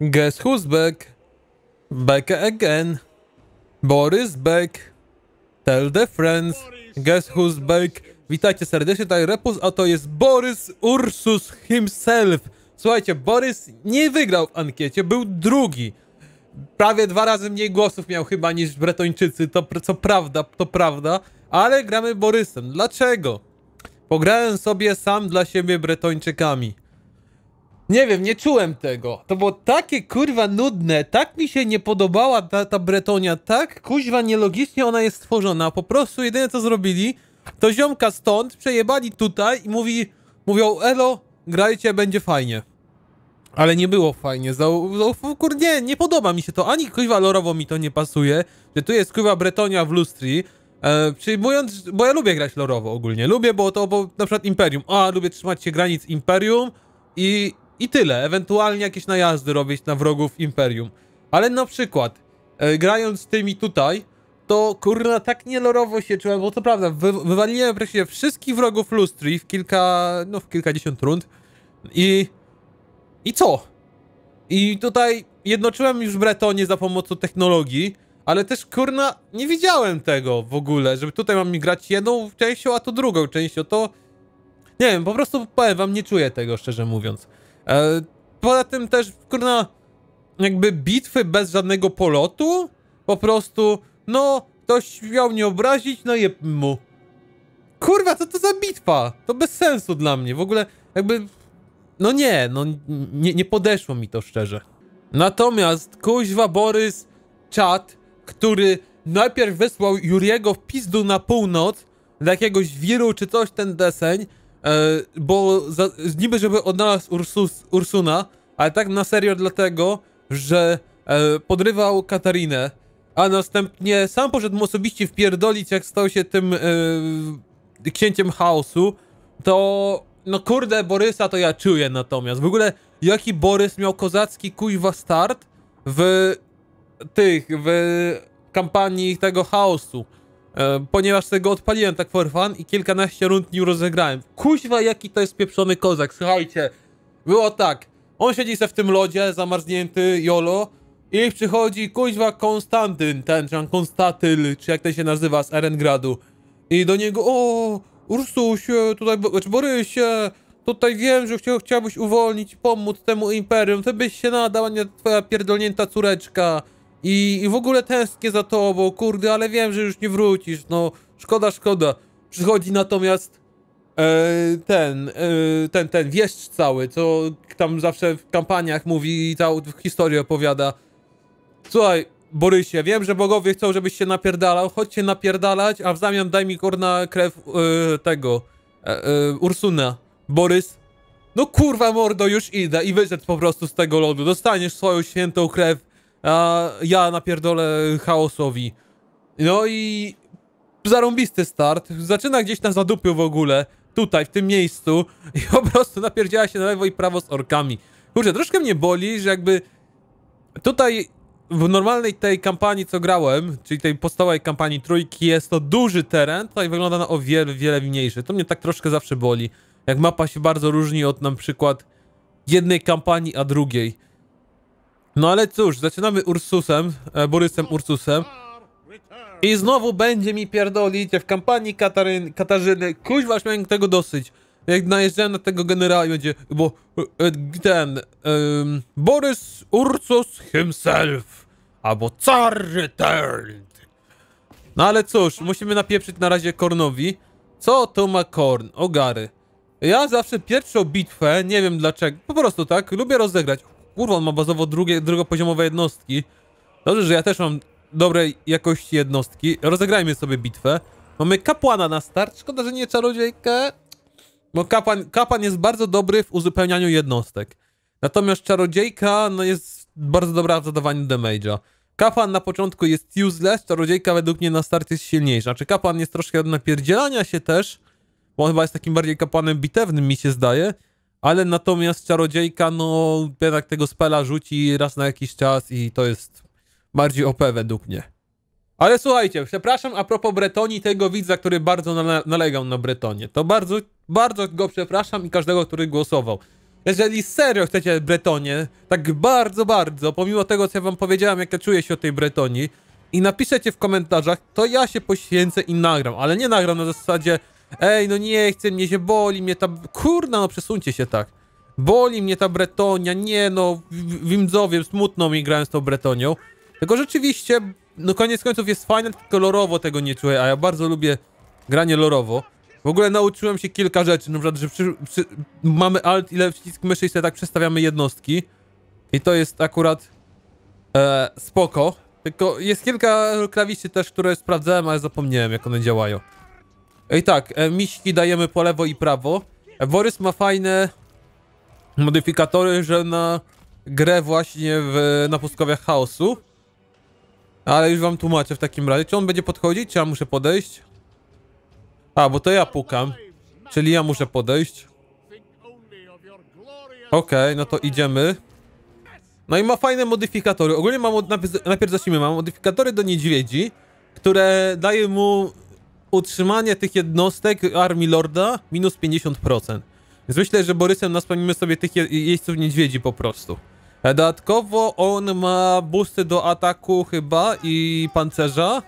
Guess who's back? Back again. Boris back. Tell the friends. Guess who's back? Witajcie serdecznie, tutaj Repus, a to jest Borys Ursus himself. Słuchajcie, Borys nie wygrał w ankiecie, był drugi. Prawie dwa razy mniej głosów miał chyba niż Bretończycy, to co prawda, to prawda. Ale gramy Borysem. Dlaczego? Pograłem sobie sam dla siebie Bretończykami. Nie wiem, nie czułem tego. To było takie kurwa nudne, tak mi się nie podobała ta, ta Bretonia, tak kuźwa nielogicznie ona jest stworzona. Po prostu jedyne co zrobili, to ziomka stąd przejebali tutaj i mówi, mówią elo, grajcie, będzie fajnie. Ale nie było fajnie, Zau kurde, nie podoba mi się to, ani kuźwa lorowo mi to nie pasuje, że tu jest kuźwa Bretonia w lustri, E, przyjmując, bo ja lubię grać lorowo ogólnie. Lubię, bo to bo na przykład Imperium. A, lubię trzymać się granic Imperium i i tyle, ewentualnie jakieś najazdy robić na wrogów Imperium. Ale na przykład, e, grając z tymi tutaj, to kurna, tak nielorowo się czułem, bo to prawda, wy, wywaliłem praktycznie wszystkich wrogów lustri w kilka, no w kilkadziesiąt rund. I... I co? I tutaj jednoczyłem już Bretonie za pomocą technologii, ale też kurna, nie widziałem tego w ogóle, żeby tutaj mam mi grać jedną częścią, a to drugą częścią, to... Nie wiem, po prostu powiem wam, nie czuję tego, szczerze mówiąc. E, poza tym też, kurna, jakby bitwy bez żadnego polotu, po prostu, no, ktoś miał nie obrazić, no je mu. Kurwa, co to za bitwa? To bez sensu dla mnie, w ogóle, jakby, no nie, no, nie, nie podeszło mi to szczerze. Natomiast, kuźwa Borys, czat, który najpierw wysłał Juriego w pizdu na północ, dla jakiegoś wiru czy coś ten deseń, E, bo za, niby żeby odnalazł Ursus, Ursuna, ale tak na serio dlatego, że e, podrywał Katarinę, a następnie sam poszedł mu osobiście wpierdolić, jak stał się tym e, księciem chaosu, to no kurde, Borysa to ja czuję natomiast. W ogóle jaki Borys miał kozacki kujwa start w tych, w kampanii tego chaosu. E, ponieważ tego odpaliłem tak for fun i kilkanaście rund nim rozegrałem. Kuźwa, jaki to jest pieprzony kozak, słuchajcie. Było tak, on siedzi se w tym lodzie, zamarznięty, jolo. I przychodzi kuźwa Konstantyn, ten, czy Konstatyl, czy jak to się nazywa, z Erengradu. I do niego, o, Ursusie, tutaj, czy znaczy, Borysie, tutaj wiem, że chciał chciałbyś uwolnić, pomóc temu imperium, ty byś się nadał, a nie twoja pierdolnięta córeczka. I, I w ogóle tęsknię za to, bo kurde, ale wiem, że już nie wrócisz, no. Szkoda, szkoda. Przychodzi natomiast e, ten, e, ten, ten wieszcz cały, co tam zawsze w kampaniach mówi i całą historię opowiada. Słuchaj, Borysie, wiem, że bogowie chcą, żebyś się napierdalał, chodź się napierdalać, a w zamian daj mi korna krew e, tego, e, e, Ursuna. Borys, no kurwa mordo, już idę i wyszedł po prostu z tego lodu. Dostaniesz swoją świętą krew a ja napierdolę chaosowi. No i zarąbisty start. Zaczyna gdzieś tam zadupił w ogóle, tutaj, w tym miejscu i po prostu napierdziała się na lewo i prawo z orkami. Kurczę, troszkę mnie boli, że jakby tutaj w normalnej tej kampanii, co grałem, czyli tej podstawowej kampanii trójki, jest to duży teren, tutaj wygląda na o wiele, wiele mniejszy. To mnie tak troszkę zawsze boli, jak mapa się bardzo różni od na przykład jednej kampanii, a drugiej. No ale cóż, zaczynamy Ursusem, e, Borysem Ursusem. I znowu będzie mi pierdolić w kampanii Kataryn, Katarzyny. Kuźwa, już miałem tego dosyć. Jak najeżdżałem na tego generała i będzie, bo e, e, ten, um, Borys Ursus himself, albo Car Returned. No ale cóż, musimy napieprzyć na razie Kornowi. Co to ma Korn? Ogary. Ja zawsze pierwszą bitwę, nie wiem dlaczego, po prostu tak, lubię rozegrać. Kurwa, on ma bazowo drugie, drugopoziomowe jednostki. Dobrze, że ja też mam dobrej jakości jednostki. Rozegrajmy sobie bitwę. Mamy kapłana na start. Szkoda, że nie czarodziejkę. Bo kapłan, kapłan jest bardzo dobry w uzupełnianiu jednostek. Natomiast czarodziejka no jest bardzo dobra w zadawaniu damage'a. Kapłan na początku jest useless, czarodziejka według mnie na start jest silniejsza. Czy znaczy, kapłan jest troszkę napierdzielania się też, bo on chyba jest takim bardziej kapłanem bitewnym, mi się zdaje. Ale natomiast czarodziejka, no, jednak tego spela rzuci raz na jakiś czas i to jest bardziej OP według mnie. Ale słuchajcie, przepraszam, a propos Bretonii, tego widza, który bardzo nalegał na Bretonię. To bardzo, bardzo go przepraszam i każdego, który głosował. Jeżeli serio chcecie Bretonię, tak bardzo, bardzo, pomimo tego, co ja wam powiedziałem, jak ja czuję się o tej Bretonii, i napiszecie w komentarzach, to ja się poświęcę i nagram, ale nie nagram na zasadzie Ej, no nie chcę, mnie się boli, mnie ta... Kurna, no przesuńcie się tak. Boli mnie ta Bretonia, nie no, Wimdzowie, smutno mi grałem z tą Bretonią. Tylko rzeczywiście, no koniec końców jest fajne, tylko lorowo tego nie czuję, a ja bardzo lubię granie lorowo. W ogóle nauczyłem się kilka rzeczy, na przykład, że przy, przy, mamy alt, ile przycisk myszy i sobie tak przestawiamy jednostki. I to jest akurat e, spoko. Tylko jest kilka klawiszy też, które sprawdzałem, ale zapomniałem jak one działają. I tak, e, miśki dajemy po lewo i prawo. E, Borys ma fajne modyfikatory, że na grę właśnie w, na pustkowiach chaosu. Ale już wam tłumaczę w takim razie. Czy on będzie podchodzić, czy ja muszę podejść? A, bo to ja pukam. Czyli ja muszę podejść. Okej, okay, no to idziemy. No i ma fajne modyfikatory. Ogólnie mam, od, najpierw zacznijmy, mam modyfikatory do niedźwiedzi, które daje mu utrzymanie tych jednostek armii Lorda minus 50%. Więc myślę, że Borysem naspamimy sobie tych jeźdźców niedźwiedzi po prostu. E, dodatkowo on ma busty do ataku chyba i pancerza.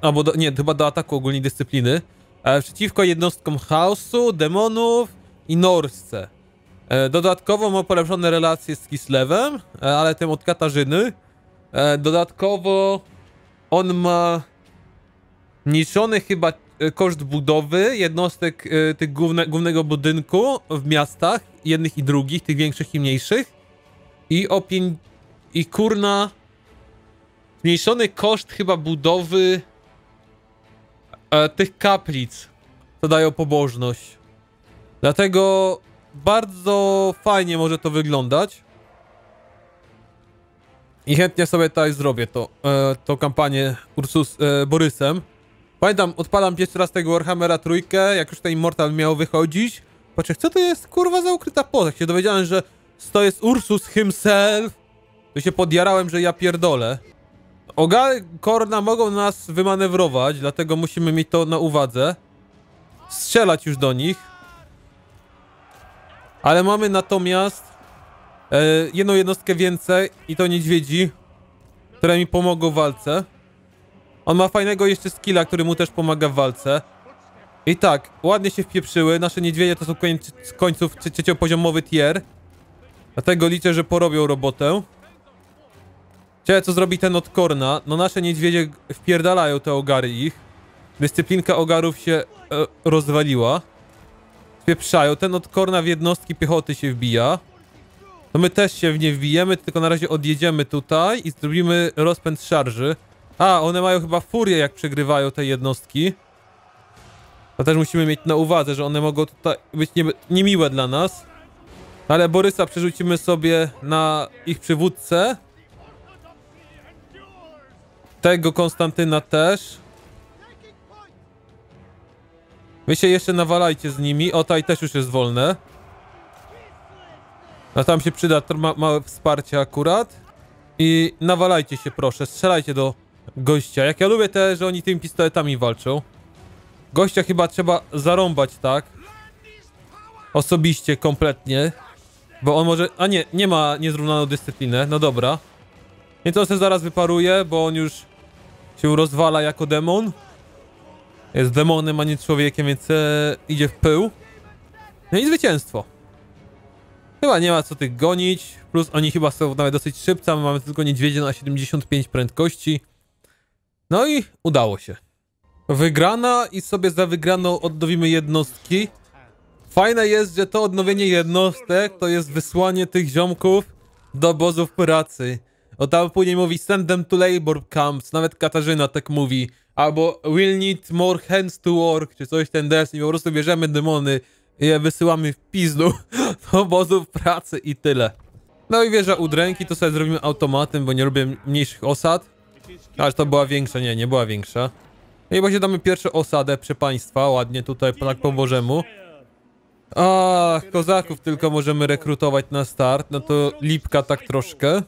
Albo do, nie, chyba do ataku ogólnie dyscypliny. E, przeciwko jednostkom chaosu, demonów i norsce. E, dodatkowo ma polepszone relacje z Kislewem, ale tym od Katarzyny. Dodatkowo on ma Mniejszony chyba e, koszt budowy jednostek e, tych główne, głównego budynku w miastach, jednych i drugich, tych większych i mniejszych. I o pięć... I kurna... Zmniejszony koszt chyba budowy e, tych kaplic, co dają pobożność. Dlatego bardzo fajnie może to wyglądać. I chętnie sobie tutaj zrobię to, e, tą kampanię Ursus e, Borysem. Pamiętam, odpalam pierwszy raz tego Warhammera trójkę, jak już ten Immortal miał wychodzić. Patrzę, co to jest kurwa za ukryta poza? Jak się dowiedziałem, że to jest Ursus himself, to się podjarałem, że ja pierdolę. Ogary Korna mogą nas wymanewrować, dlatego musimy mieć to na uwadze. Strzelać już do nich. Ale mamy natomiast e, jedną jednostkę więcej i to niedźwiedzi, które mi pomogą w walce. On ma fajnego jeszcze skilla, który mu też pomaga w walce. I tak, ładnie się wpieprzyły. Nasze niedźwiedzie to są koń końców trzeciopoziomowy tier. Dlatego liczę, że porobią robotę. Ciekawe co zrobi ten od Korna. No nasze niedźwiedzie wpierdalają te ogary ich. Dyscyplinka ogarów się e, rozwaliła. Wpieprzają. Ten od Korna w jednostki piechoty się wbija. No my też się w nie wbijemy, tylko na razie odjedziemy tutaj i zrobimy rozpęd szarży. A, one mają chyba furię, jak przegrywają te jednostki. To też musimy mieć na uwadze, że one mogą tutaj być nie, niemiłe dla nas. Ale Borysa przerzucimy sobie na ich przywódcę. Tego Konstantyna też. Wy się jeszcze nawalajcie z nimi. O, taj też już jest wolne. A tam się przyda ma małe wsparcie akurat. I nawalajcie się proszę, strzelajcie do gościa. Jak ja lubię te, że oni tymi pistoletami walczą. Gościa chyba trzeba zarąbać, tak? Osobiście, kompletnie. Bo on może... A nie, nie ma niezrównaną dyscyplinę. No dobra. Więc on się zaraz wyparuje, bo on już się rozwala jako demon. Jest demonem, a nie człowiekiem, więc e, idzie w pył. No i zwycięstwo. Chyba nie ma co tych gonić. Plus oni chyba są nawet dosyć szybca. mamy tylko niedźwiedzie na 75 prędkości. No i udało się. Wygrana i sobie za wygraną odnowimy jednostki. Fajne jest, że to odnowienie jednostek to jest wysłanie tych ziomków do obozów pracy. O tam później mówi send them to labor camps, nawet Katarzyna tak mówi. Albo we'll need more hands to work, czy coś ten desny. Po prostu bierzemy demony i je wysyłamy w pizdu do obozów pracy i tyle. No i wieża udręki to sobie zrobimy automatem, bo nie lubię mniejszych osad. Aż to była większa, nie, nie była większa. No i właśnie damy pierwszą osadę, przy państwa, ładnie tutaj, tak po Bożemu. A kozaków tylko możemy rekrutować na start, no to lipka tak troszkę.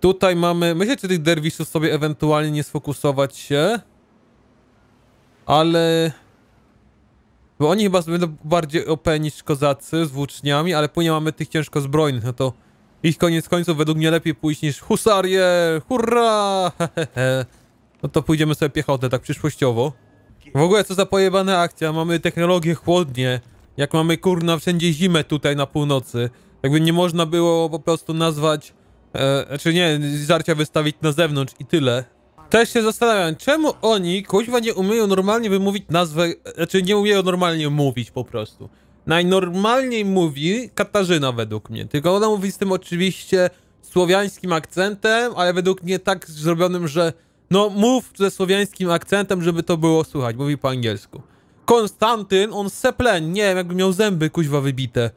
Tutaj mamy, myślę, czy tych derwiszów sobie ewentualnie nie sfokusować się. Ale... Bo oni chyba będą bardziej OP niż kozacy z włóczniami, ale później mamy tych ciężko zbrojnych, no to ich koniec końców według mnie lepiej pójść niż husarie, hurra! no to pójdziemy sobie piechotę tak przyszłościowo. W ogóle co za pojebana akcja, mamy technologię chłodnie. Jak mamy kurna wszędzie zimę tutaj na północy. Jakby nie można było po prostu nazwać... E, znaczy nie, Zarcia wystawić na zewnątrz i tyle. Też się zastanawiam, czemu oni kuźwa nie umieją normalnie wymówić nazwę... Znaczy nie umieją normalnie mówić po prostu. Najnormalniej mówi Katarzyna według mnie, tylko ona mówi z tym oczywiście słowiańskim akcentem, ale według mnie tak zrobionym, że no mów ze słowiańskim akcentem, żeby to było słychać, mówi po angielsku. Konstantyn, on seplen, nie wiem, jakby miał zęby kuźwa wybite.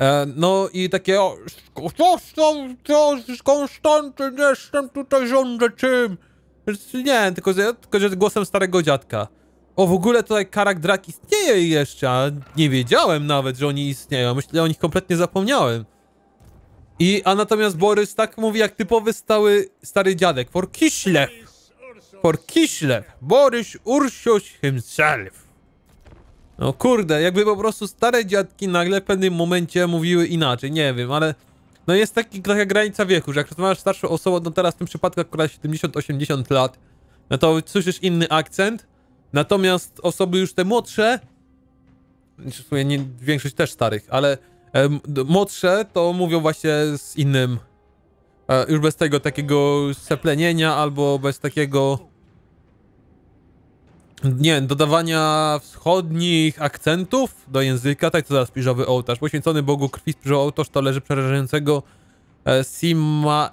E, no i takie o, Konstantyn, jestem tutaj rządzę czym. Nie, tylko, tylko że głosem starego dziadka. O, w ogóle tutaj Karak Drak istnieje jeszcze, a nie wiedziałem nawet, że oni istnieją. Myślę, że o nich kompletnie zapomniałem. I, a natomiast Borys tak mówi jak typowy stały stary dziadek. For Kislev. For Kislev. Borys Ursiusz himself. No kurde, jakby po prostu stare dziadki nagle w pewnym momencie mówiły inaczej, nie wiem, ale... No jest taki, taka granica wieku, że jak rozmawiasz starszą osobą, no teraz w tym przypadku akurat 70-80 lat, no to słyszysz inny akcent, Natomiast osoby już te młodsze, znaczy w sumie nie, większość też starych, ale e, młodsze to mówią właśnie z innym. E, już bez tego takiego seplenienia albo bez takiego nie dodawania wschodnich akcentów do języka, tak to zaraz piżowy ołtarz. Poświęcony Bogu krwi spiżowy ołtarz to leży przerażającego e, Sima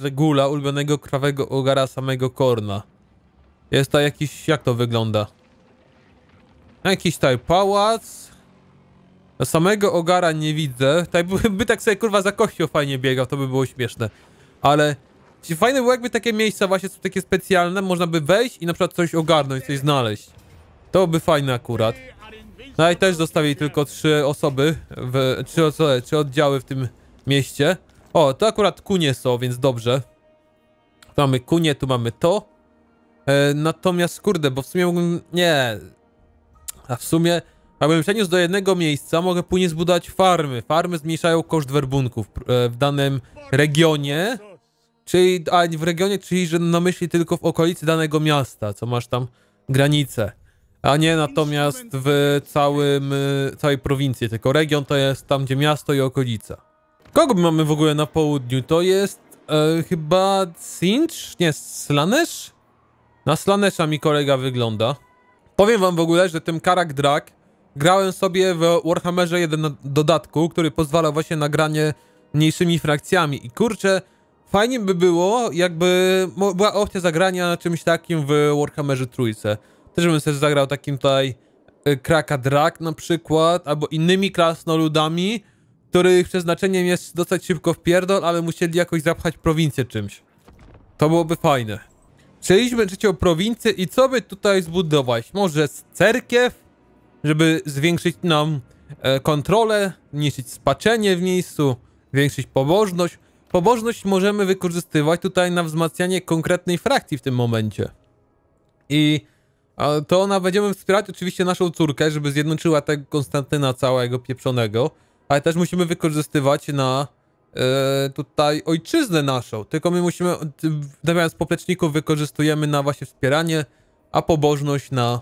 Ergula, ulubionego krwawego ogara samego Korna. Jest to jakiś... jak to wygląda? No, jakiś tutaj pałac. samego ogara nie widzę. Tak by, by tak sobie kurwa za kością fajnie biegał, to by było śmieszne. Ale fajne było jakby takie miejsca właśnie są takie specjalne, można by wejść i na przykład coś ogarnąć, coś znaleźć. To by fajne akurat. No i też zostawili tylko trzy osoby, w, trzy, osoby, trzy oddziały w tym mieście. O, to akurat kunie są, więc dobrze. Tu mamy kunie, tu mamy to. E, natomiast, kurde, bo w sumie mógłbym... Nie. A w sumie, jakbym przeniósł do jednego miejsca, mogę później zbudować farmy. Farmy zmniejszają koszt werbunków e, w danym regionie. Czyli, a w regionie, czyli że na myśli tylko w okolicy danego miasta, co masz tam granice. A nie natomiast w całym, e, całej prowincji, tylko region to jest tam, gdzie miasto i okolica. Kogo mamy w ogóle na południu? To jest e, chyba Sinch? Nie, Slanesz? Na Slanesza mi kolega wygląda. Powiem wam w ogóle, że tym Karak Drag grałem sobie w Warhammerze 1 dodatku, który pozwala właśnie na granie mniejszymi frakcjami. I kurczę, fajnie by było, jakby była opcja zagrania czymś takim w Warhammerze Trójce. Też bym sobie zagrał takim tutaj y, Kraka Drag na przykład, albo innymi krasnoludami, których przeznaczeniem jest dostać szybko w pierdol, ale musieli jakoś zapchać prowincję czymś. To byłoby fajne. Chcieliśmy trzecią prowincję i co by tutaj zbudować? Może cerkiew, żeby zwiększyć nam e, kontrolę, zmniejszyć spaczenie w miejscu, zwiększyć pobożność. Pobożność możemy wykorzystywać tutaj na wzmacnianie konkretnej frakcji w tym momencie. I to ona będziemy wspierać oczywiście naszą córkę, żeby zjednoczyła tego Konstantyna całego pieprzonego, ale też musimy wykorzystywać na E, tutaj ojczyznę naszą, tylko my musimy, zamiast popleczników wykorzystujemy na właśnie wspieranie, a pobożność na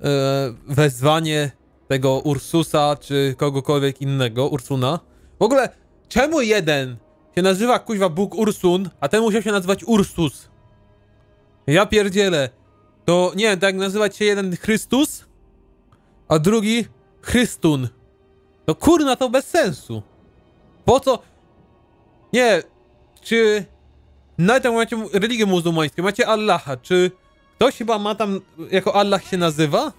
e, wezwanie tego Ursusa, czy kogokolwiek innego, Ursuna. W ogóle, czemu jeden się nazywa kuźwa Bóg Ursun, a ten musiał się nazywać Ursus? Ja pierdzielę. To, nie wiem, tak nazywać się jeden Chrystus, a drugi Chrystun. No kurna, to bez sensu. Po co? Nie, czy na tym macie religię muzułmańską, macie Allaha, czy ktoś chyba ma tam, jako Allah się nazywa?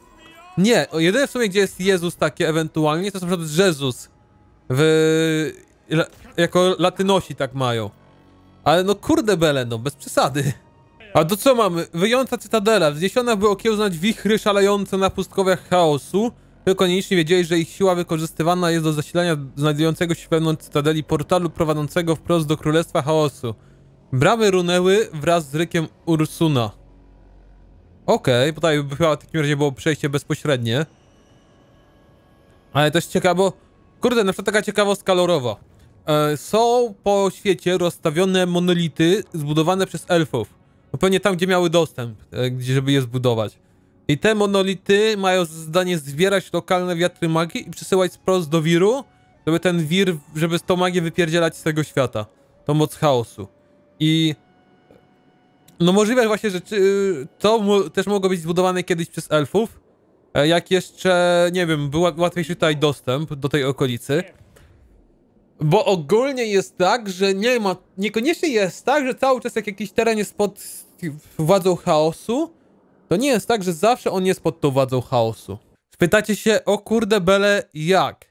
Nie, jedyne w sumie, gdzie jest Jezus takie ewentualnie, to są na przykład Jezus w... jako latynosi tak mają. Ale no kurde bele, no bez przesady. A to co mamy? Wyjąca cytadela. Wzniesiona by okiełznać wichry szalające na pustkowiach chaosu. Tylko nieliczni wiedzieli, że ich siła wykorzystywana jest do zasilania znajdującego się wewnątrz cytadeli portalu prowadzącego wprost do Królestwa Chaosu. Brawy runęły wraz z rykiem Ursuna. Okej, okay, tutaj chyba w takim razie było przejście bezpośrednie. Ale też ciekawo... Kurde, na przykład taka ciekawostka lorowa. E, są po świecie rozstawione monolity zbudowane przez elfów. No pewnie tam, gdzie miały dostęp, e, gdzie żeby je zbudować. I te monolity mają zadanie zbierać lokalne wiatry magii i przesyłać wprost do wiru, żeby ten wir, żeby tą magię wypierdzielać z tego świata. to moc chaosu. I... No możliwe właśnie, że to też mogło być zbudowane kiedyś przez elfów, e, jak jeszcze, nie wiem, był łatwiejszy tutaj dostęp do tej okolicy. Bo ogólnie jest tak, że nie ma, niekoniecznie jest tak, że cały czas jak jakiś teren jest pod władzą chaosu, to nie jest tak, że zawsze on jest pod tą wadzą chaosu. Spytacie się, o kurde bele, jak?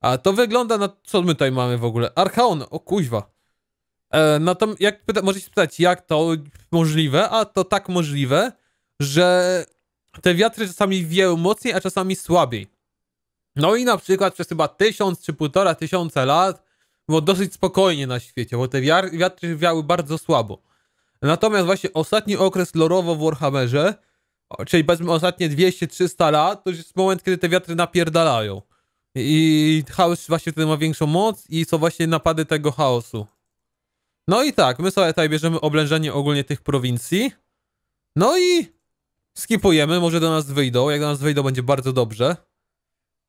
A to wygląda na... Co my tutaj mamy w ogóle? Archaon, o kuźwa. E, no to jak pyta... możecie spytać, jak to możliwe? A to tak możliwe, że te wiatry czasami wieją mocniej, a czasami słabiej. No i na przykład przez chyba tysiąc czy półtora tysiąca lat było dosyć spokojnie na świecie, bo te wiatry wiały bardzo słabo. Natomiast właśnie ostatni okres lorowo w Warhammerze czyli powiedzmy ostatnie 200-300 lat, to jest moment, kiedy te wiatry napierdalają. I chaos właśnie wtedy ma większą moc i są właśnie napady tego chaosu. No i tak, my sobie tutaj bierzemy oblężenie ogólnie tych prowincji. No i skipujemy, może do nas wyjdą. Jak do nas wyjdą, będzie bardzo dobrze.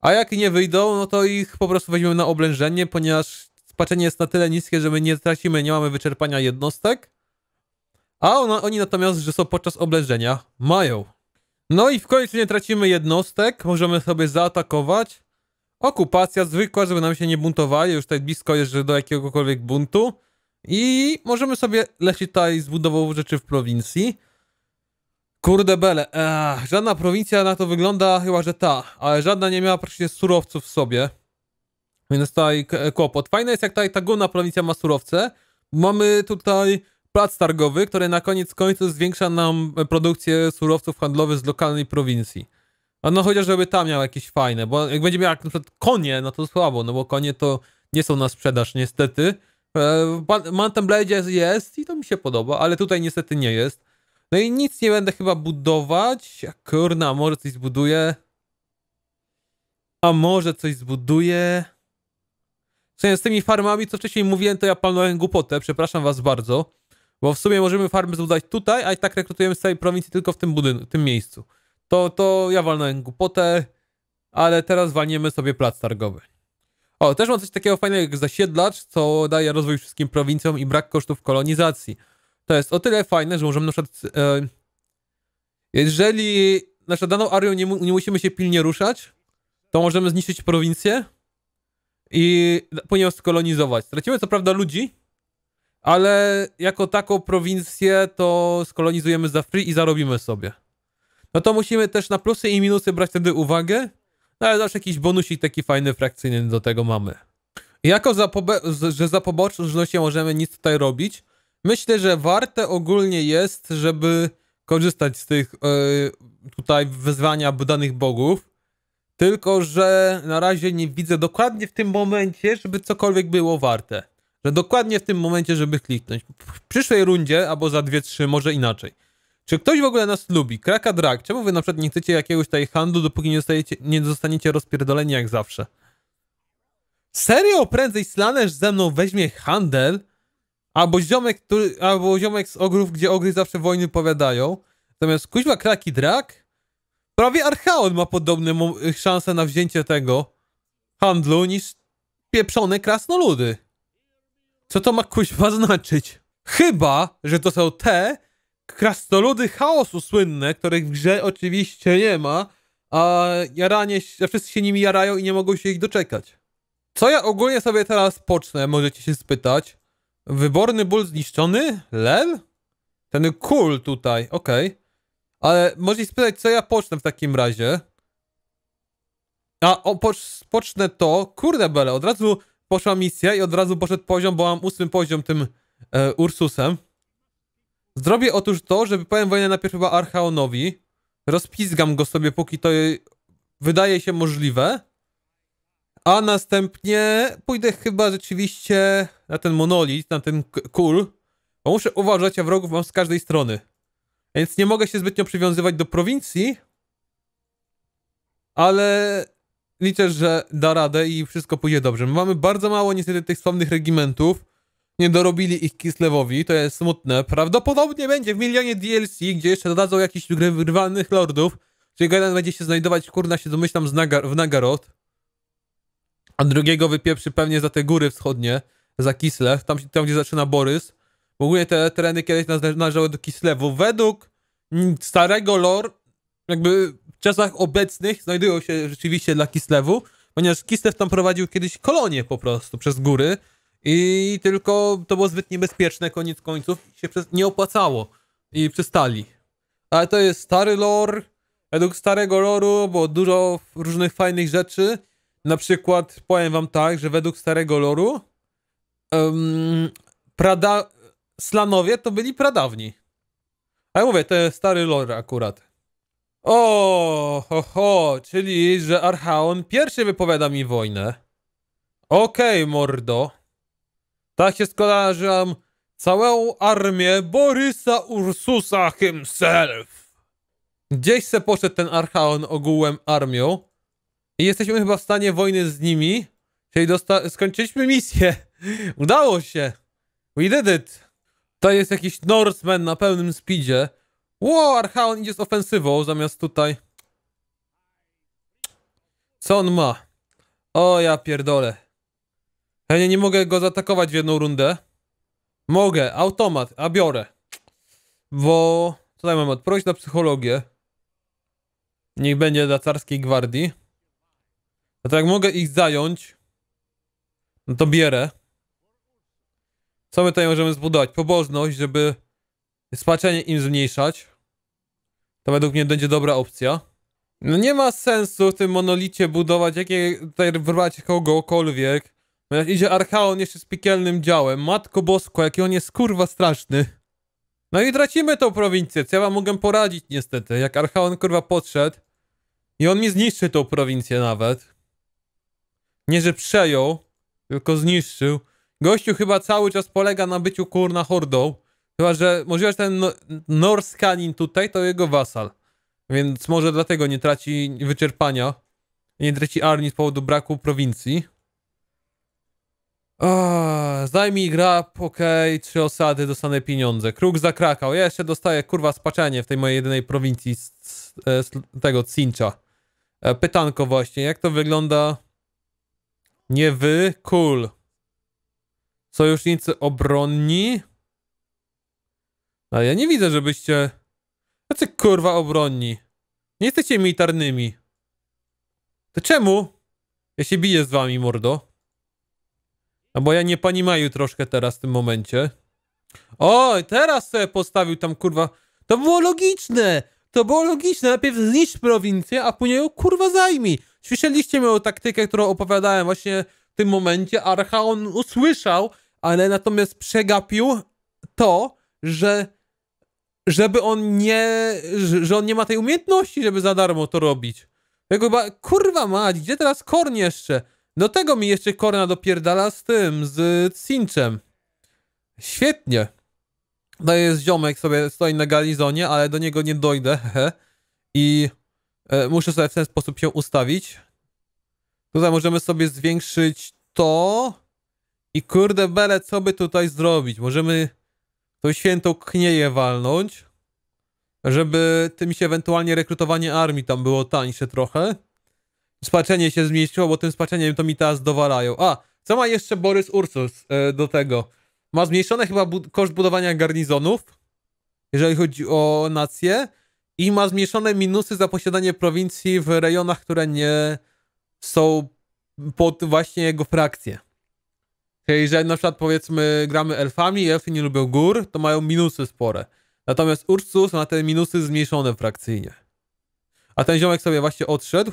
A jak nie wyjdą, no to ich po prostu weźmiemy na oblężenie, ponieważ spaczenie jest na tyle niskie, że my nie tracimy, nie mamy wyczerpania jednostek. A ono, oni natomiast, że są podczas obleżenia, mają. No i w końcu nie tracimy jednostek, możemy sobie zaatakować. Okupacja zwykła, żeby nam się nie buntowali, już tutaj blisko jest do jakiegokolwiek buntu. I możemy sobie lecieć tutaj zbudował rzeczy w prowincji. Kurde bele, Ech, żadna prowincja na to wygląda, chyba że ta, ale żadna nie miała praktycznie surowców w sobie. Więc tutaj kłopot. Fajne jest jak tutaj ta główna prowincja ma surowce. Mamy tutaj plac targowy, który na koniec końców zwiększa nam e, produkcję surowców handlowych z lokalnej prowincji. A no chociażby żeby tam miał jakieś fajne, bo jak będzie miał jak na przykład konie, no to słabo, no bo konie to nie są na sprzedaż niestety. E, Mountain Blade jest, i to mi się podoba, ale tutaj niestety nie jest. No i nic nie będę chyba budować. Kurna, może coś zbuduję. A może coś zbuduję. Z tymi farmami, co wcześniej mówiłem, to ja palnąłem głupotę, przepraszam was bardzo. Bo w sumie możemy farmy zbudować tutaj, a i tak rekrutujemy z całej prowincji tylko w tym budynku, w tym miejscu. To, to ja walnę głupotę, ale teraz walniemy sobie plac targowy. O, też mam coś takiego fajnego jak zasiedlacz, co daje rozwój wszystkim prowincjom i brak kosztów kolonizacji. To jest o tyle fajne, że możemy na przykład... E, jeżeli nasza daną arią nie, nie musimy się pilnie ruszać, to możemy zniszczyć prowincję i po nią skolonizować. Stracimy co prawda ludzi, ale jako taką prowincję to skolonizujemy za free i zarobimy sobie. No to musimy też na plusy i minusy brać wtedy uwagę, no ale zawsze jakiś bonusik taki fajny, frakcyjny do tego mamy. Jako, że za poboczność nie możemy nic tutaj robić, myślę, że warte ogólnie jest, żeby korzystać z tych yy, tutaj wezwania danych bogów, tylko że na razie nie widzę dokładnie w tym momencie, żeby cokolwiek było warte że dokładnie w tym momencie, żeby kliknąć. W przyszłej rundzie, albo za dwie, trzy, może inaczej. Czy ktoś w ogóle nas lubi? Kraka drag. Czemu wy na przykład nie chcecie jakiegoś tutaj handlu, dopóki nie, dostajecie, nie zostaniecie rozpierdoleni jak zawsze? Serio? Prędzej Slanesh ze mną weźmie handel? Albo ziomek, który, albo ziomek z ogrów, gdzie ogry zawsze wojny powiadają. Natomiast kuźwa kraki drag? Prawie Archaon ma podobne y, szanse na wzięcie tego handlu niż pieprzone krasnoludy. Co to ma kuźwa znaczyć? Chyba, że to są te krastoludy chaosu słynne, których w grze oczywiście nie ma, a jaranie, a wszyscy się nimi jarają i nie mogą się ich doczekać. Co ja ogólnie sobie teraz pocznę, możecie się spytać. Wyborny ból zniszczony? Lel? Ten cool tutaj, okej. Okay. Ale możecie spytać, co ja pocznę w takim razie. A, o, pocz, pocznę to... Kurde, Bele, od razu poszła misja i od razu poszedł poziom, bo mam ósmy poziom tym e, Ursusem. Zrobię otóż to, że wypowiem wojnę najpierw chyba Archaonowi. Rozpizgam go sobie, póki to wydaje się możliwe. A następnie pójdę chyba rzeczywiście na ten monolit, na ten kul. Bo muszę uważać, a wrogów mam z każdej strony. Więc nie mogę się zbytnio przywiązywać do prowincji. Ale liczę, że da radę i wszystko pójdzie dobrze. My mamy bardzo mało niestety tych sławnych regimentów. Nie dorobili ich Kislewowi, to jest smutne. Prawdopodobnie będzie w milionie DLC, gdzie jeszcze dodadzą jakichś grywalnych lordów. Czyli Gailan będzie się znajdować, kurna się domyślam, z Nagar w Nagarod. A drugiego wypieprzy pewnie za te góry wschodnie, za Kislew, tam, tam gdzie zaczyna Borys. W ogóle te tereny kiedyś należały do Kislewu. Według starego lore, jakby czasach obecnych znajdują się rzeczywiście dla Kislewu, ponieważ Kislew tam prowadził kiedyś kolonie po prostu przez góry i tylko to było zbyt niebezpieczne, koniec końców się nie opłacało i przestali. Ale to jest stary lore, według starego loru było dużo różnych fajnych rzeczy, na przykład powiem wam tak, że według starego loru um, prada... Slanowie to byli pradawni. A ja mówię, to jest stary lore akurat. O, ho, ho, czyli, że Archaon pierwszy wypowiada mi wojnę. Okej, okay, mordo. Tak się składa, że mam całą armię Borysa Ursusa himself. Gdzieś se poszedł ten Archaon ogółem armią i jesteśmy chyba w stanie wojny z nimi, czyli skończyliśmy misję. Udało się. We did it. To jest jakiś Norseman na pełnym speedzie. Ło, Archaon idzie z ofensywą zamiast tutaj. Co on ma? O, ja pierdolę. Ja nie, nie mogę go zaatakować w jedną rundę. Mogę, automat, a biorę. Bo... Co tutaj mam odpowiedź na psychologię. Niech będzie dla carskiej gwardii. A tak jak mogę ich zająć, no to bierę. Co my tutaj możemy zbudować? Pobożność, żeby spaczenie im zmniejszać. To według mnie będzie dobra opcja. No nie ma sensu w tym monolicie budować, jakie tutaj wyrwać kogokolwiek. No idzie Archaon jeszcze z piekielnym działem. Matko Bosko, jaki on jest kurwa straszny. No i tracimy tą prowincję, co ja wam mogę poradzić niestety. Jak Archaon kurwa podszedł i on mi zniszczy tą prowincję nawet. Nie, że przejął, tylko zniszczył. Gościu chyba cały czas polega na byciu kurna hordą. Chyba, że możliwe, że ten no- Norskanin tutaj to jego wasal. Więc może dlatego nie traci wyczerpania. Nie traci armii z powodu braku prowincji. zajmij gra, okej, trzy osady, dostanę pieniądze. Kruk za Ja jeszcze dostaję, kurwa, spaczenie w tej mojej jedynej prowincji z, z, z tego Cincha. E, pytanko właśnie, jak to wygląda? Nie wy, cool. Sojusznicy obronni. A ja nie widzę, żebyście... Tacy kurwa obronni. Nie jesteście militarnymi. To czemu? Ja się biję z wami, mordo. No bo ja nie panimaju troszkę teraz w tym momencie. O, teraz sobie postawił tam kurwa. To było logiczne! To było logiczne. Najpierw zniszcz prowincję, a później ją kurwa zajmij. Słyszeliście moją taktykę, którą opowiadałem właśnie w tym momencie. Archaon usłyszał, ale natomiast przegapił to, że żeby on nie, że on nie ma tej umiejętności, żeby za darmo to robić. Tego chyba, kurwa mać, gdzie teraz Korn jeszcze? Do tego mi jeszcze Korna dopierdala z tym, z Cinczem. Świetnie. No jest ziomek, sobie stoi na galizonie, ale do niego nie dojdę. I e, muszę sobie w ten sposób się ustawić. Tutaj możemy sobie zwiększyć to. I kurde bele, co by tutaj zrobić? Możemy tą święto knieje walnąć, żeby tym się ewentualnie rekrutowanie armii tam było tańsze trochę. Spaczenie się zmniejszyło, bo tym spaczeniem to mi teraz dowalają. A, co ma jeszcze Borys Ursus yy, do tego? Ma zmniejszony chyba bu koszt budowania garnizonów, jeżeli chodzi o nację, i ma zmniejszone minusy za posiadanie prowincji w rejonach, które nie są pod właśnie jego frakcję. Czyli, że na przykład powiedzmy gramy elfami i elfy nie lubią gór, to mają minusy spore. Natomiast Ursus ma te minusy zmniejszone frakcyjnie. A ten ziomek sobie właśnie odszedł.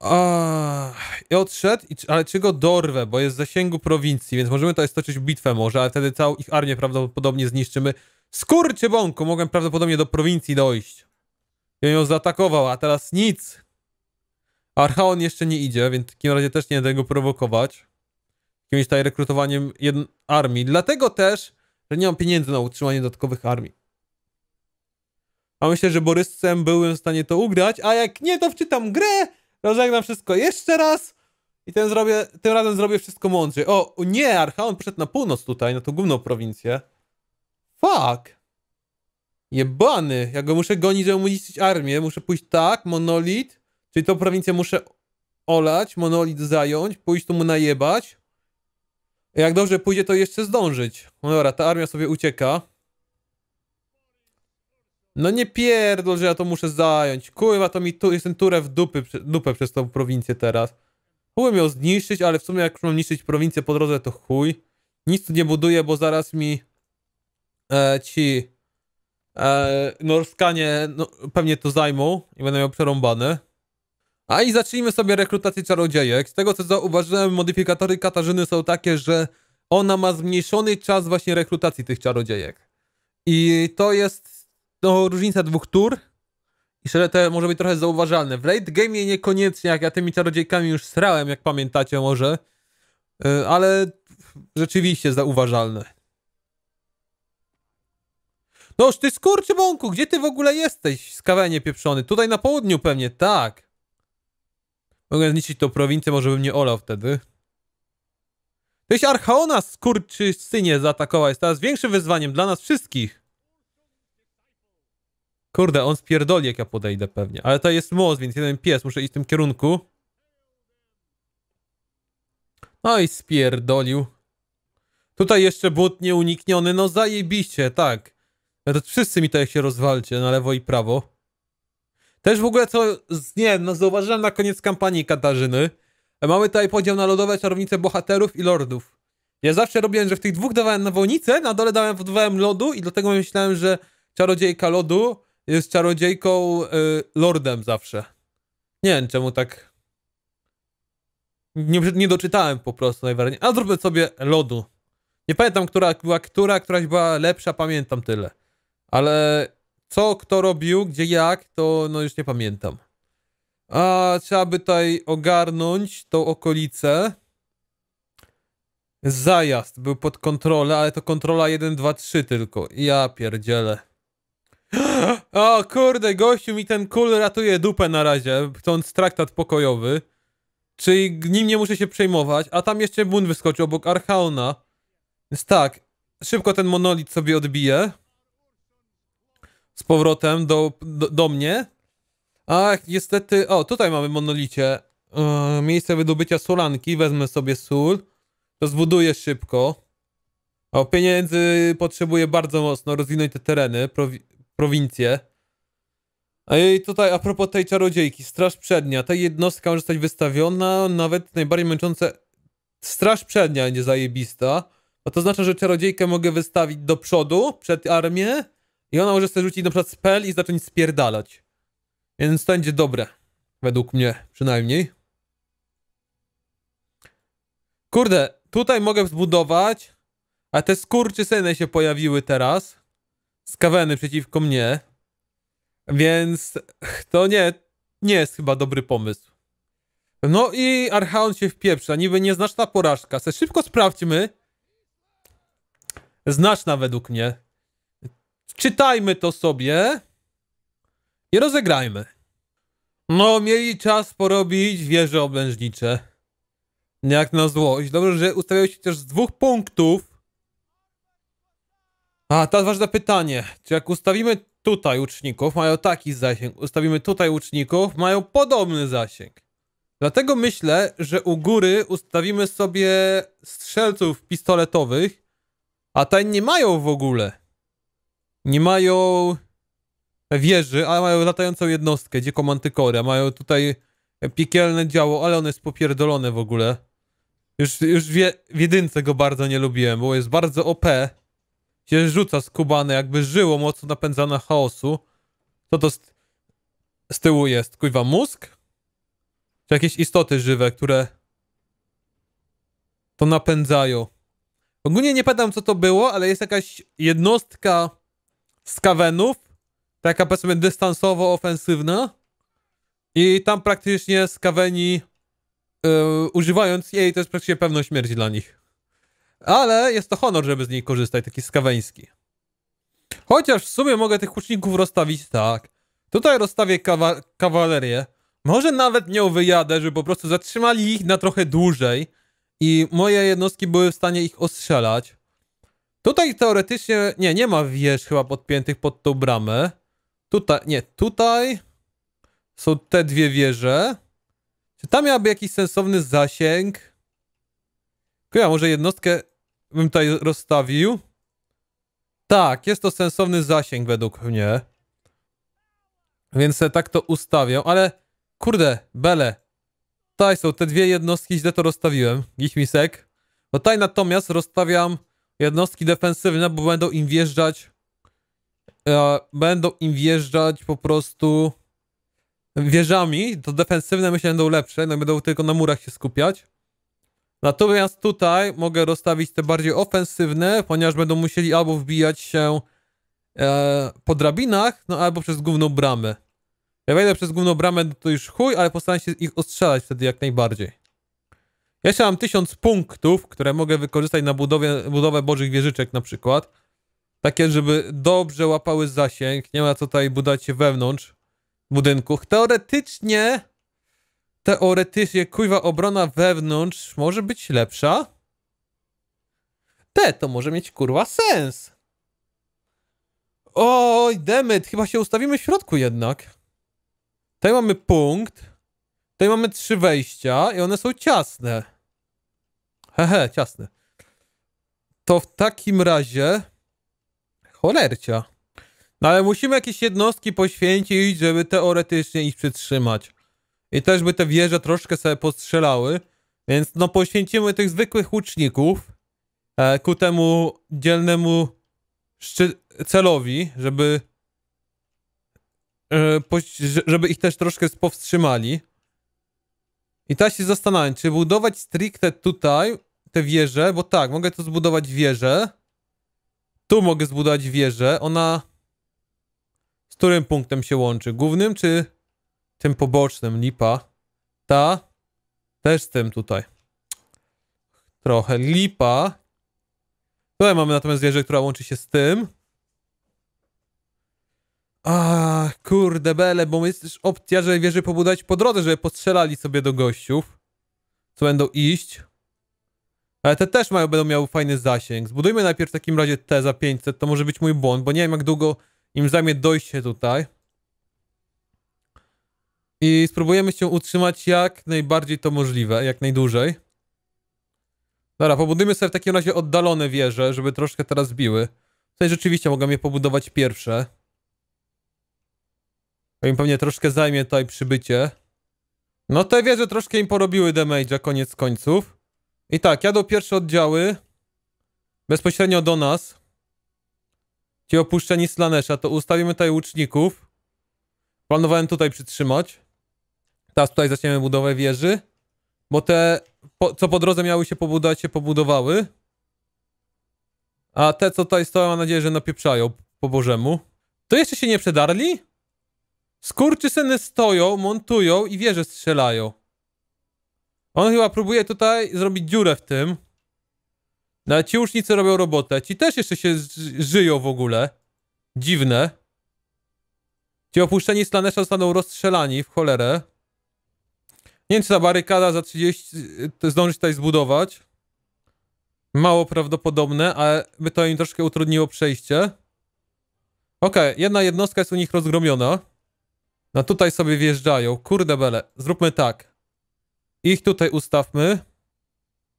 A, I odszedł, i, ale czy go dorwę, bo jest w zasięgu prowincji, więc możemy tutaj stoczyć bitwę może, ale wtedy całą ich armię prawdopodobnie zniszczymy. Skurcie bąku, mogłem prawdopodobnie do prowincji dojść. Ja ją zaatakował, a teraz nic. Archaon jeszcze nie idzie, więc w takim razie też nie będę go prowokować jakimś tutaj rekrutowaniem armii. Dlatego też, że nie mam pieniędzy na utrzymanie dodatkowych armii. A myślę, że Borysem byłem w stanie to ugrać, a jak nie, to wczytam grę, rozegnam wszystko jeszcze raz i tym, zrobię, tym razem zrobię wszystko mądrzej. O, nie, Archaon przyszedł na północ tutaj, na tą główną prowincję. Fuck. Jebany. Ja go muszę gonić, żeby uniszczyć armię. Muszę pójść tak, monolit, czyli tą prowincję muszę olać, monolit zająć, pójść tu mu najebać. Jak dobrze pójdzie, to jeszcze zdążyć. No dobra, ta armia sobie ucieka. No nie pierdol, że ja to muszę zająć. Kurwa, to mi tu, jestem turę w dupy, dupę przez tą prowincję teraz. Mógłbym ją zniszczyć, ale w sumie jak mam niszczyć prowincję po drodze, to chuj. Nic tu nie buduję, bo zaraz mi e, ci e, Norskanie no, pewnie to zajmą i będą miał przerąbane. A i zacznijmy sobie rekrutację czarodziejek. Z tego co zauważyłem, modyfikatory Katarzyny są takie, że ona ma zmniejszony czas właśnie rekrutacji tych czarodziejek. I to jest no, różnica dwóch tur. I szczerze to może być trochę zauważalne. W late game niekoniecznie, jak ja tymi czarodziejkami już srałem, jak pamiętacie może. E, ale rzeczywiście zauważalne. Noż ty skurczy bąku, gdzie ty w ogóle jesteś, skawanie pieprzony? Tutaj na południu pewnie, tak. Mogę zniszczyć tą prowincję, może bym nie olał wtedy. Tyś Archaona, skurczy synie, zaatakował. Jest teraz większym wyzwaniem dla nas wszystkich. Kurde, on spierdoli, jak ja podejdę pewnie. Ale to jest most, więc jeden pies. Muszę iść w tym kierunku. No i spierdolił. Tutaj jeszcze błot nieunikniony. No zajebiście, tak. Ja to wszyscy mi to jak się rozwalcie na lewo i prawo. Też w ogóle co, nie, no zauważyłem na koniec kampanii Katarzyny. Mamy tutaj podział na lodowe czarownice bohaterów i lordów. Ja zawsze robiłem, że w tych dwóch dawałem nawolnicę, na dole dałem, dawałem lodu i dlatego myślałem, że czarodziejka lodu jest czarodziejką y, lordem zawsze. Nie wiem czemu tak... Nie, nie doczytałem po prostu najwyraźniej. A zróbmy sobie lodu. Nie pamiętam, która była która, któraś była lepsza, pamiętam tyle. Ale co kto robił, gdzie jak, to no już nie pamiętam. A trzeba by tutaj ogarnąć tą okolicę. Zajazd był pod kontrolę, ale to kontrola 1, 2, 3 tylko. Ja pierdzielę. O kurde, gościu mi ten kul ratuje dupę na razie, chcąc traktat pokojowy. Czyli nim nie muszę się przejmować, a tam jeszcze bunt wyskoczył obok Archaona. Więc tak, szybko ten monolit sobie odbije z powrotem do, do, do mnie. ach niestety, o tutaj mamy monolicie. Yy, miejsce wydobycia solanki, wezmę sobie sól. To zbuduję szybko. O, pieniędzy potrzebuję bardzo mocno rozwinąć te tereny, prowi prowincje. I tutaj a propos tej czarodziejki, Straż Przednia. Ta jednostka może zostać wystawiona, nawet najbardziej męczące... Straż Przednia będzie zajebista, a to znaczy, że czarodziejkę mogę wystawić do przodu, przed armię, i ona może sobie rzucić na przykład spell i zacząć spierdalać. Więc to będzie dobre. Według mnie przynajmniej. Kurde, tutaj mogę zbudować, a te skurczysyny się pojawiły teraz. Skaweny przeciwko mnie. Więc to nie, nie jest chyba dobry pomysł. No i Archaon się wpieprza, niby nieznaczna porażka. Se szybko sprawdźmy. Znaczna według mnie. Czytajmy to sobie i rozegrajmy. No, mieli czas porobić wieże oblężnicze. Jak na złość. Dobrze, że ustawiają się też z dwóch punktów. A, teraz ważne pytanie. Czy jak ustawimy tutaj uczników, mają taki zasięg, ustawimy tutaj uczników, mają podobny zasięg. Dlatego myślę, że u góry ustawimy sobie strzelców pistoletowych, a te nie mają w ogóle nie mają wieży, a mają latającą jednostkę, gdzie komantykora. Mają tutaj piekielne działo, ale ono jest popierdolone w ogóle. Już, już wie, w jedynce go bardzo nie lubiłem, bo jest bardzo OP. Się rzuca skubane, jakby żyło mocno napędzane chaosu. Co to z, z tyłu jest? kujwa mózg? Czy jakieś istoty żywe, które to napędzają? Ogólnie nie pamiętam, co to było, ale jest jakaś jednostka z kawenów, taka powiedzmy dystansowo ofensywna i tam praktycznie z yy, używając jej to jest praktycznie pewna śmierć dla nich. Ale jest to honor, żeby z niej korzystać, taki skaweński. Chociaż w sumie mogę tych łuczników rozstawić tak. Tutaj rozstawię kawa kawalerię. Może nawet nią wyjadę, żeby po prostu zatrzymali ich na trochę dłużej i moje jednostki były w stanie ich ostrzelać. Tutaj teoretycznie, nie, nie ma wież chyba podpiętych pod tą bramę. Tutaj, nie, tutaj są te dwie wieże. Czy tam miałby jakiś sensowny zasięg? Ja może jednostkę bym tutaj rozstawił. Tak, jest to sensowny zasięg według mnie. Więc tak to ustawię, ale kurde, bele. Tutaj są te dwie jednostki, źle to rozstawiłem. Gichmisek. Tutaj natomiast rozstawiam jednostki defensywne, bo będą im wjeżdżać e, będą im wjeżdżać po prostu wieżami, to defensywne myślę będą lepsze, no będą tylko na murach się skupiać. Natomiast tutaj mogę rozstawić te bardziej ofensywne, ponieważ będą musieli albo wbijać się e, po drabinach, no albo przez główną bramę. Ja wejdę przez główną bramę, to już chuj, ale postaram się ich ostrzelać wtedy jak najbardziej. Ja jeszcze mam tysiąc punktów, które mogę wykorzystać na budowie, budowę bożych wieżyczek na przykład. Takie, żeby dobrze łapały zasięg. Nie ma co tutaj budować się wewnątrz budynków. Teoretycznie, teoretycznie, kujwa obrona wewnątrz może być lepsza. Te, to może mieć, kurwa, sens. Oj, demet, chyba się ustawimy w środku jednak. Tutaj mamy punkt. Tutaj mamy trzy wejścia i one są ciasne. Hehe, ciasne. To w takim razie... Cholercia. No ale musimy jakieś jednostki poświęcić, żeby teoretycznie ich przytrzymać. I też by te wieże troszkę sobie postrzelały. Więc no poświęcimy tych zwykłych łuczników e, ku temu dzielnemu celowi, żeby e, żeby ich też troszkę powstrzymali. I teraz się zastanawiam, czy budować stricte tutaj, te wieże, bo tak, mogę tu zbudować wieżę. Tu mogę zbudować wieżę. Ona z którym punktem się łączy? Głównym czy tym pobocznym? Lipa. Ta też z tym tutaj. Trochę lipa. Tutaj mamy natomiast wieżę, która łączy się z tym. A kurde bele, bo jest też opcja, żeby wieży pobudować po drodze, żeby postrzelali sobie do gościów, co będą iść. Ale te też mają, będą miały fajny zasięg. Zbudujmy najpierw w takim razie te za 500, to może być mój błąd, bo nie wiem jak długo im zajmie dojście tutaj. I spróbujemy się utrzymać jak najbardziej to możliwe, jak najdłużej. Dobra, pobudujmy sobie w takim razie oddalone wieże, żeby troszkę teraz biły. Tutaj rzeczywiście mogę je pobudować pierwsze. To im pewnie troszkę zajmie tutaj przybycie. No te wieże troszkę im porobiły damage'a koniec końców. I tak, jadą pierwsze oddziały bezpośrednio do nas. Ci opuszczeni Slanesha, to ustawimy tutaj łuczników. Planowałem tutaj przytrzymać. Teraz tutaj zaczniemy budowę wieży. Bo te, po, co po drodze miały się pobudować, się pobudowały. A te, co tutaj stoją, mam nadzieję, że napieprzają po bożemu. To jeszcze się nie przedarli? Skurczysyny stoją, montują i wieże strzelają. On chyba próbuje tutaj zrobić dziurę w tym. No ale ci łucznicy robią robotę. Ci też jeszcze się żyją w ogóle. Dziwne. Ci opuszczeni z Slanesza zostaną rozstrzelani w cholerę. Nie wiem, czy ta barykada za 30 y, zdążyć tutaj zbudować. Mało prawdopodobne, ale by to im troszkę utrudniło przejście. Okej, okay, jedna jednostka jest u nich rozgromiona. No tutaj sobie wjeżdżają. Kurde bele, zróbmy tak. Ich tutaj ustawmy.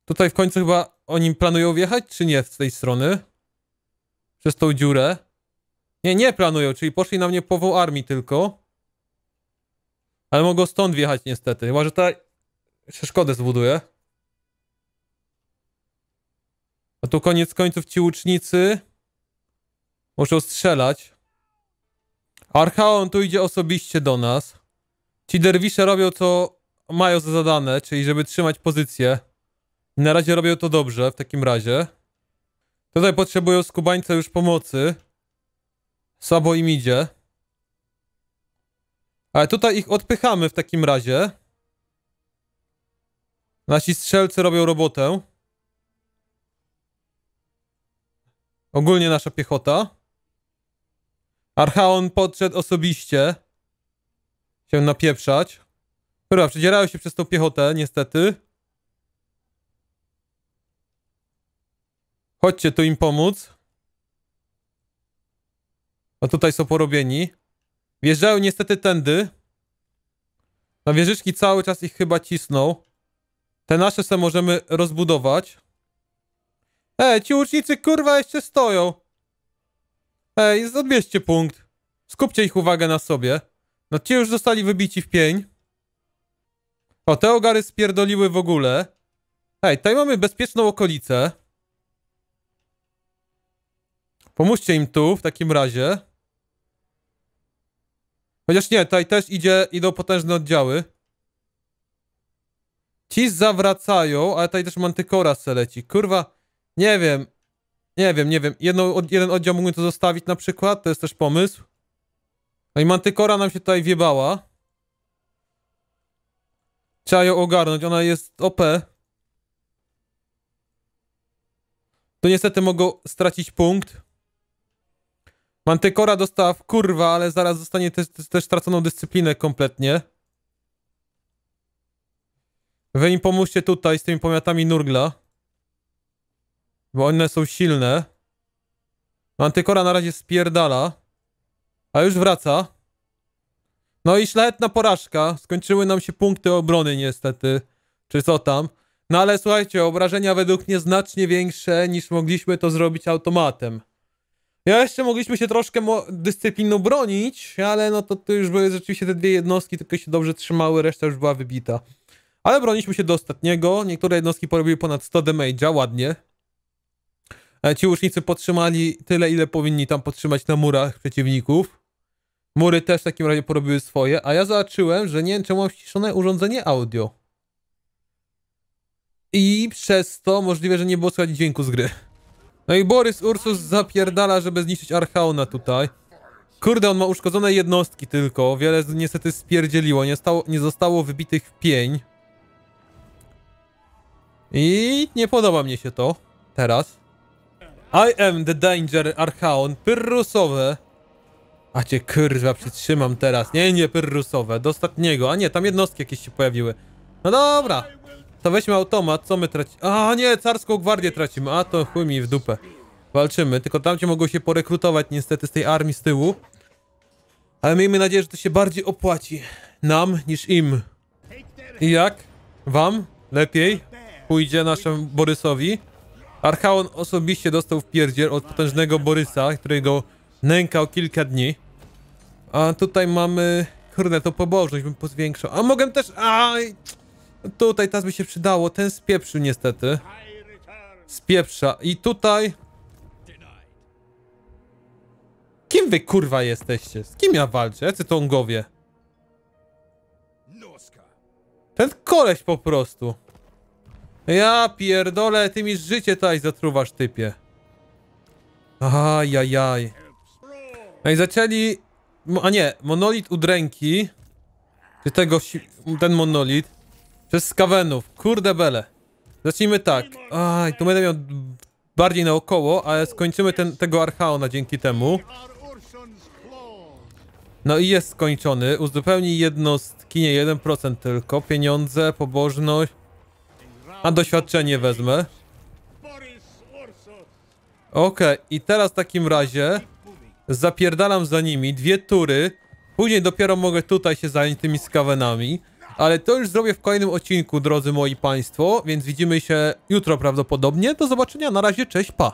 Tutaj w końcu chyba oni planują wjechać, czy nie z tej strony? Przez tą dziurę. Nie, nie planują, czyli poszli na mnie pową armii tylko. Ale mogą stąd wjechać niestety, chyba że ta szkodę zbuduje. A tu koniec końców ci łucznicy muszą strzelać. Archaon tu idzie osobiście do nas. Ci derwisze robią co mają za zadane, czyli żeby trzymać pozycję. I na razie robią to dobrze w takim razie. Tutaj potrzebują skubańca już pomocy. Słabo im idzie. Ale tutaj ich odpychamy w takim razie. Nasi strzelcy robią robotę. Ogólnie nasza piechota. Archaon podszedł osobiście. Się napieprzać. Kurwa, przedzierają się przez tą piechotę, niestety. Chodźcie tu im pomóc. A tutaj są porobieni. Wjeżdżają niestety tędy. Na wieżyczki cały czas ich chyba cisną. Te nasze se możemy rozbudować. Ej, ci łucznicy kurwa jeszcze stoją. Ej, odbierzcie punkt. Skupcie ich uwagę na sobie. No ci już zostali wybici w pień. O, te ogary spierdoliły w ogóle. Hej, tutaj mamy bezpieczną okolicę. Pomóżcie im tu, w takim razie. Chociaż nie, tutaj też idzie, idą potężne oddziały. Ci zawracają, ale tutaj też Mantykora seleci. Kurwa, nie wiem. Nie wiem, nie wiem. Jedno, jeden oddział mógłbym to zostawić na przykład, to jest też pomysł. No i Mantykora nam się tutaj wiebała. Trzeba ją ogarnąć, ona jest OP. To niestety mogą stracić punkt. Mantykora dostała w kurwa, ale zaraz zostanie też, też straconą dyscyplinę kompletnie. Wy im pomóżcie tutaj z tymi pomiatami Nurgla. Bo one są silne. Mantykora na razie spierdala. A już wraca. No i szlachetna porażka. Skończyły nam się punkty obrony niestety. Czy co tam? No ale słuchajcie, obrażenia według mnie znacznie większe niż mogliśmy to zrobić automatem. Ja jeszcze mogliśmy się troszkę dyscypliną bronić, ale no to, to już były rzeczywiście te dwie jednostki, tylko się dobrze trzymały, reszta już była wybita. Ale broniliśmy się do ostatniego. Niektóre jednostki porobiły ponad 100 damage'a, ładnie. E, ci łucznicy podtrzymali tyle, ile powinni tam podtrzymać na murach przeciwników. Mury też w takim razie porobiły swoje, a ja zobaczyłem, że nie wiem czemu mam ściszone urządzenie audio. I przez to możliwe, że nie było słychać dźwięku z gry. No i Borys Ursus zapierdala, żeby zniszczyć Archaona tutaj. Kurde, on ma uszkodzone jednostki tylko. Wiele niestety spierdzieliło. Nie, stało, nie zostało wybitych w pień. I nie podoba mi się to. Teraz. I am the danger Archaon. Pyrrusowe. A cię kurwa przytrzymam teraz. Nie, nie, pyrrusowe. Do ostatniego. A nie, tam jednostki jakieś się pojawiły. No dobra. To weźmy automat. Co my tracimy? A nie, carską gwardię tracimy. A to chuj mi w dupę. Walczymy. Tylko tam cię mogą się porekrutować niestety z tej armii z tyłu. Ale miejmy nadzieję, że to się bardziej opłaci. Nam niż im. I jak? Wam? Lepiej? Pójdzie naszemu Borysowi? Archaon osobiście dostał w pierdziel od potężnego Borysa, którego nękał kilka dni. A tutaj mamy... Kurde, to pobożność bym pozwiększał. A mogę też... Aj! Tutaj teraz by się przydało. Ten spieprzył niestety. Spieprza. I tutaj... Kim wy kurwa jesteście? Z kim ja walczę? Jacy tongowie? Ten koleś po prostu. Ja pierdolę, ty mi życie tutaj zatruwasz typie. Ajajaj. No i zaczęli a nie, monolit udręki. Czy tego... Ten monolit. Przez skawenów. Kurde bele. Zacznijmy tak. Aj, tu będę miał bardziej naokoło, ale skończymy ten, tego Archaona dzięki temu. No i jest skończony. Uzupełni jednostki, nie 1% tylko. Pieniądze, pobożność. A doświadczenie wezmę. Okej, okay, i teraz w takim razie zapierdalam za nimi dwie tury, później dopiero mogę tutaj się zająć tymi skawenami, ale to już zrobię w kolejnym odcinku, drodzy moi państwo, więc widzimy się jutro prawdopodobnie. Do zobaczenia, na razie, cześć, pa!